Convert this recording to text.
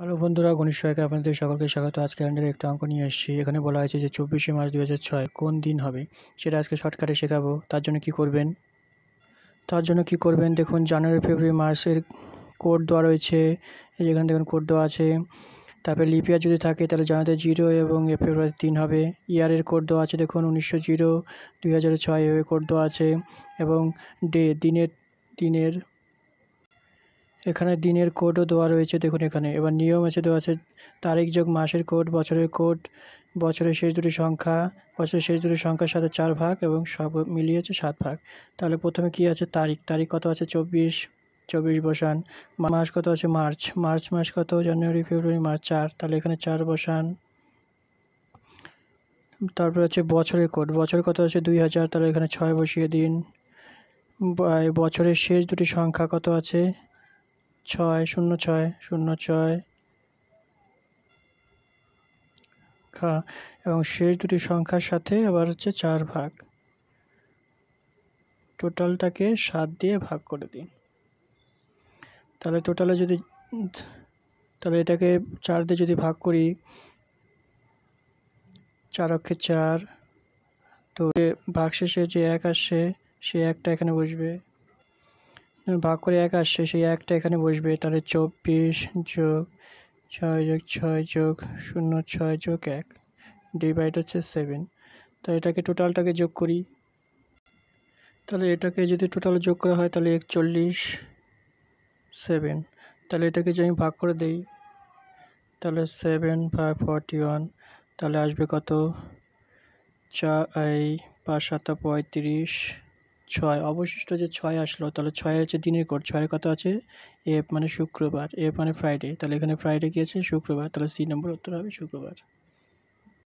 hello বন্ধুরা গণিত সহায়ক আপনাদের সকলকে স্বাগত আজ ক্যালেন্ডারে একটা অঙ্ক নিয়ে এসেছি এখানে বলা হয়েছে যে চব্বিশে মার্চ দু কোন দিন হবে সেটা আজকে শর্টকাটে শেখাবো তার জন্য কি করবেন তার জন্য কি করবেন দেখুন জানুয়ারি ফেব্রুয়ারি মার্চের কোড দেওয়া রয়েছে যেখানে দেখুন কোড দেওয়া আছে তারপরে লিপিয়া যদি থাকে তাহলে জানুয়ারি জিরো এবং ফেব্রুয়ারি তিন হবে ইয়ারের কোড দেওয়া আছে দেখুন উনিশশো জিরো দুই হাজার ছয় এভাবে কোড দেওয়া আছে এবং ডে দিনের দিনের এখানে দিনের কোডও দেওয়া রয়েছে দেখুন এখানে এবার নিয়ম আছে দেওয়া আছে তারিখ যোগ মাসের কোড বছরের কোড বছরের শেষ দুটি সংখ্যা বছরের শেষ দুটি সংখ্যার সাথে চার ভাগ এবং সব মিলিয়েছে সাত ভাগ তাহলে প্রথমে কি আছে তারিখ তারিখ কত আছে চব্বিশ চব্বিশ বসান মাস কত আছে মার্চ মার্চ মাস কত জানুয়ারি ফেব্রুয়ারি মার্চ চার তাহলে এখানে চার বসান তারপরে আছে বছরের কোড বছর কত আছে দুই হাজার তাহলে এখানে ছয় বসিয়ে দিন বছরের শেষ দুটি সংখ্যা কত আছে ছয় শূন্য ছয় শূন্য ছয় খা এবং শেষ দুটি সংখ্যার সাথে আবার হচ্ছে চার ভাগ টোটালটাকে সাত দিয়ে ভাগ করে দিন তাহলে টোটালে যদি তাহলে এটাকে চার দিয়ে যদি ভাগ করি চার অক্ষে চার তো ভাগ শেষে যে এক আসছে সে একটা এখানে বসবে ভাগ করে এক আসছে সেই একটা এখানে বসবে তাহলে চব্বিশ যোগ ছয় যোগ ছয় যোগ শূন্য ছয় যোগ এক ডিভাইড হচ্ছে সেভেন তাহলে এটাকে টোটালটাকে যোগ করি তাহলে এটাকে যদি টোটাল যোগ করা হয় তাহলে একচল্লিশ সেভেন তাহলে এটাকে যদি আমি ভাগ করে দেই তাহলে সেভেন ফাইভ ফর্টি ওয়ান তাহলে আসবে কত চার এই পাঁচ সাতটা পঁয়ত্রিশ ছয় অবশিষ্ট যে ছয় আসলো তাহলে ছয় হচ্ছে দিনের কোড ছয়ের কথা আছে এফ মানে শুক্রবার এফ মানে ফ্রাইডে তাহলে এখানে ফ্রাইডে কি আছে শুক্রবার তাহলে সি নম্বর উত্তর হবে শুক্রবার